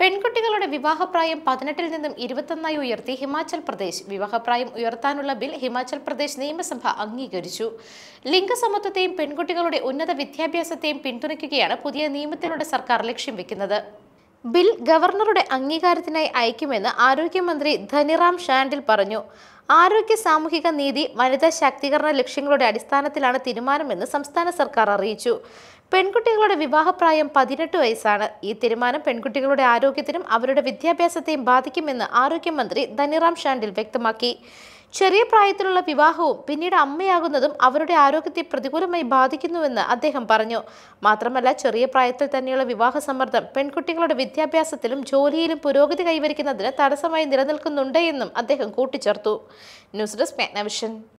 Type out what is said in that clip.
പെൺകുട്ടികളുടെ വിവാഹപ്രായം പതിനെട്ടിൽ നിന്നും ഇരുപത്തൊന്നായി ഉയർത്തി ഹിമാചൽ പ്രദേശ് വിവാഹപ്രായം ഉയർത്താനുള്ള ബിൽ ഹിമാചൽ പ്രദേശ് നിയമസഭ അംഗീകരിച്ചു ലിംഗസമത്വത്തെയും പെൺകുട്ടികളുടെ ഉന്നത വിദ്യാഭ്യാസത്തെയും പിന്തുണയ്ക്കുകയാണ് പുതിയ നിയമത്തിലൂടെ സർക്കാർ ലക്ഷ്യം വെക്കുന്നത് ബിൽ ഗവർണറുടെ അംഗീകാരത്തിനായി അയക്കുമെന്ന് ആരോഗ്യമന്ത്രി ധനിറാം ഷാൻഡിൽ പറഞ്ഞു ആരോഗ്യ സാമൂഹിക നീതി വനിതാ ശാക്തീകരണ ലക്ഷ്യങ്ങളുടെ അടിസ്ഥാനത്തിലാണ് തീരുമാനമെന്ന് സംസ്ഥാന സർക്കാർ അറിയിച്ചു പെൺകുട്ടികളുടെ വിവാഹപ്രായം പതിനെട്ട് വയസ്സാണ് ഈ തീരുമാനം പെൺകുട്ടികളുടെ ആരോഗ്യത്തിനും അവരുടെ വിദ്യാഭ്യാസത്തെയും ബാധിക്കുമെന്ന് ആരോഗ്യമന്ത്രി ധനിറാം ഷാണ്ടിൽ വ്യക്തമാക്കി ചെറിയ പ്രായത്തിലുള്ള വിവാഹവും പിന്നീട് അമ്മയാകുന്നതും അവരുടെ ആരോഗ്യത്തെ പ്രതികൂലമായി ബാധിക്കുന്നുവെന്ന് അദ്ദേഹം പറഞ്ഞു മാത്രമല്ല ചെറിയ പ്രായത്തിൽ തന്നെയുള്ള വിവാഹ സമ്മർദ്ദം പെൺകുട്ടികളുടെ വിദ്യാഭ്യാസത്തിലും ജോലിയിലും പുരോഗതി കൈവരിക്കുന്നതിന് തടസ്സമായി നിലനിൽക്കുന്നുണ്ട് എന്നും അദ്ദേഹം കൂട്ടിച്ചേർത്തു ന്യൂസ് ഡെസ്ക് മാഗ്നവിഷൻ